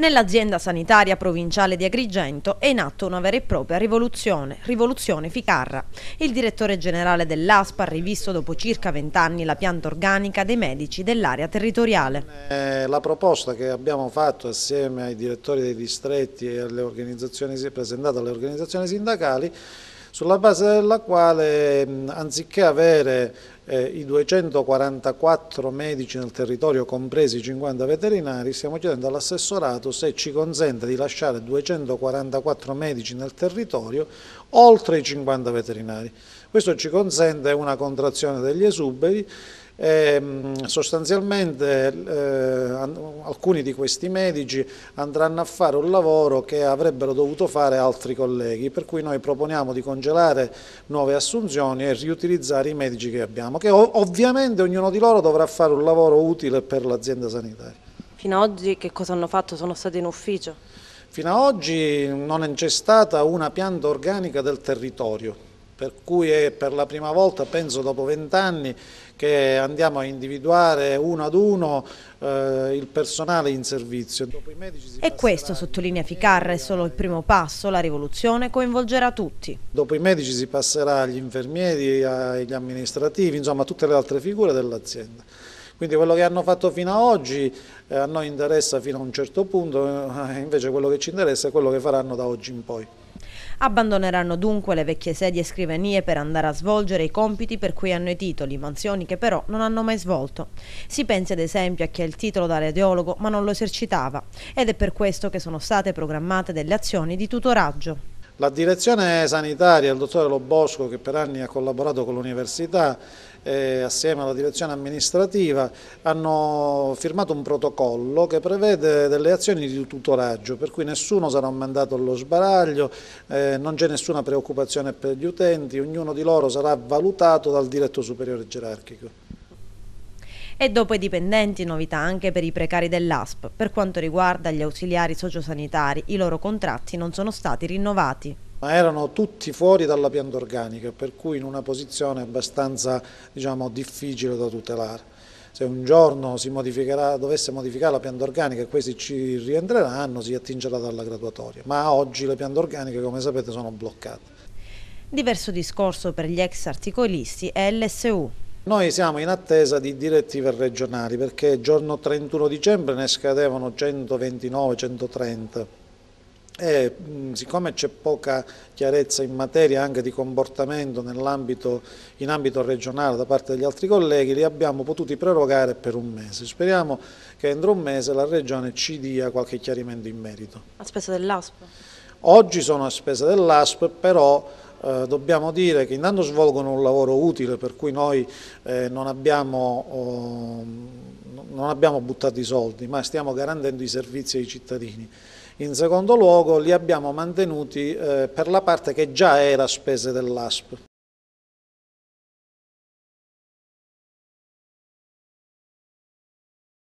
Nell'azienda sanitaria provinciale di Agrigento è in atto una vera e propria rivoluzione, rivoluzione Ficarra. Il direttore generale dell'ASPA ha rivisto dopo circa vent'anni la pianta organica dei medici dell'area territoriale. Eh, la proposta che abbiamo fatto assieme ai direttori dei distretti e alle presentata alle organizzazioni sindacali sulla base della quale anziché avere eh, i 244 medici nel territorio, compresi i 50 veterinari, stiamo chiedendo all'assessorato se ci consente di lasciare 244 medici nel territorio oltre i 50 veterinari. Questo ci consente una contrazione degli esuberi e ehm, sostanzialmente eh, alcuni di questi medici andranno a fare un lavoro che avrebbero dovuto fare altri colleghi, per cui noi proponiamo di congelare nuove assunzioni e riutilizzare i medici che abbiamo, che ovviamente ognuno di loro dovrà fare un lavoro utile per l'azienda sanitaria. Fino ad oggi che cosa hanno fatto? Sono stati in ufficio? Fino ad oggi non c'è stata una pianta organica del territorio, per cui è per la prima volta, penso dopo vent'anni, che andiamo a individuare uno ad uno eh, il personale in servizio. e questo, sottolinea Ficarra, è solo il primo passo, la rivoluzione coinvolgerà tutti. Dopo i medici si passerà agli infermieri, agli amministrativi, insomma a tutte le altre figure dell'azienda. Quindi quello che hanno fatto fino ad oggi eh, a noi interessa fino a un certo punto, eh, invece quello che ci interessa è quello che faranno da oggi in poi. Abbandoneranno dunque le vecchie sedie e scrivanie per andare a svolgere i compiti per cui hanno i titoli, mansioni che però non hanno mai svolto. Si pensi ad esempio a chi ha il titolo da radiologo ma non lo esercitava ed è per questo che sono state programmate delle azioni di tutoraggio. La direzione sanitaria, il dottore Bosco che per anni ha collaborato con l'università eh, assieme alla direzione amministrativa hanno firmato un protocollo che prevede delle azioni di tutoraggio per cui nessuno sarà mandato allo sbaraglio, eh, non c'è nessuna preoccupazione per gli utenti, ognuno di loro sarà valutato dal diretto superiore gerarchico. E dopo i dipendenti novità anche per i precari dell'ASP. Per quanto riguarda gli ausiliari sociosanitari, i loro contratti non sono stati rinnovati ma erano tutti fuori dalla pianta organica, per cui in una posizione abbastanza diciamo, difficile da tutelare. Se un giorno si modificherà, dovesse modificare la pianta organica e questi ci rientreranno, si attingerà dalla graduatoria, ma oggi le piante organiche come sapete sono bloccate. Diverso discorso per gli ex articolisti è LSU. Noi siamo in attesa di direttive regionali perché il giorno 31 dicembre ne scadevano 129-130 e siccome c'è poca chiarezza in materia anche di comportamento ambito, in ambito regionale da parte degli altri colleghi, li abbiamo potuti prorogare per un mese. Speriamo che entro un mese la Regione ci dia qualche chiarimento in merito. A spesa dell'ASP? Oggi sono a spesa dell'ASP, però eh, dobbiamo dire che intanto svolgono un lavoro utile per cui noi eh, non, abbiamo, oh, non abbiamo buttato i soldi ma stiamo garantendo i servizi ai cittadini. In secondo luogo li abbiamo mantenuti eh, per la parte che già era spese dell'ASP.